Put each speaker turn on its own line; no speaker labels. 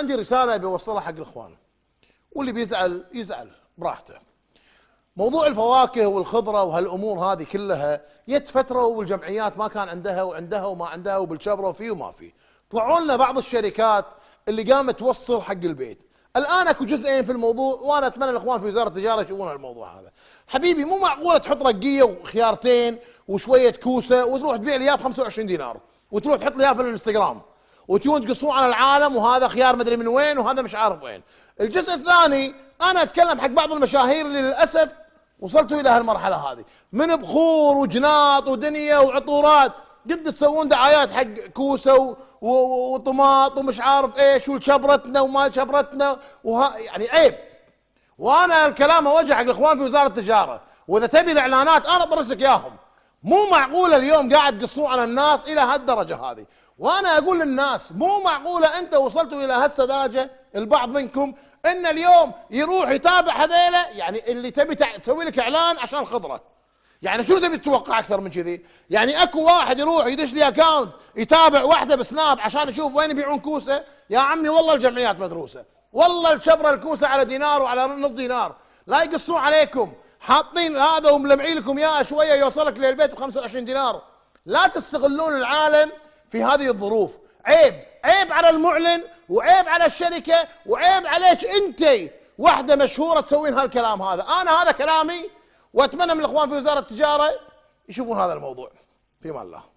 عندي رسالة بوصلها حق الإخوان واللي بيزعل يزعل براحته موضوع الفواكه والخضرة وهالأمور هذه كلها يت فترة والجمعيات ما كان عندها وعندها وما عندها وبالشبرة وفي وما في طلعوا لنا بعض الشركات اللي قامت توصل حق البيت الآن أكو جزئين في الموضوع وأنا أتمنى الإخوان في وزارة التجارة يشوفون الموضوع هذا حبيبي مو معقولة تحط رقية وخيارتين وشوية كوسة وتروح تبيع لي ب 25 دينار وتروح تحط لي في الانستغرام وتيون تقصون على العالم وهذا خيار مدري من وين وهذا مش عارف وين الجزء الثاني انا اتكلم حق بعض المشاهير اللي للاسف وصلتوا الى هالمرحله هذه من بخور وجناط ودنيا وعطورات جبت تسوون دعايات حق كوسه وطماط ومش عارف ايش وشبرتنا وما شبرتنا وه... يعني عيب وانا الكلام اوجه حق الاخوان في وزاره التجاره واذا تبي الاعلانات انا برسك اياهم مو معقوله اليوم قاعد تقصون على الناس الى هالدرجه هذه وانا اقول للناس مو معقوله انت وصلتوا الى هالسذاجه البعض منكم ان اليوم يروح يتابع هذيلا يعني اللي تبي تسوي لك اعلان عشان خضره يعني شنو تبي تتوقع اكثر من كذي؟ يعني اكو واحد يروح يدش لي اكونت يتابع واحده بسناب عشان يشوف وين يبيعون كوسه، يا عمي والله الجمعيات مدروسه، والله الشبره الكوسه على دينار وعلى نص دينار، لا يقصون عليكم، حاطين هذا وملمعين لكم اياه شويه يوصلك للبيت ب 25 دينار، لا تستغلون العالم في هذه الظروف عيب عيب على المعلن وعيب على الشركة وعيب عليك أنت واحدة مشهورة تسوين هالكلام هذا أنا هذا كلامي وأتمنى من الإخوان في وزارة التجارة يشوفون هذا الموضوع في الله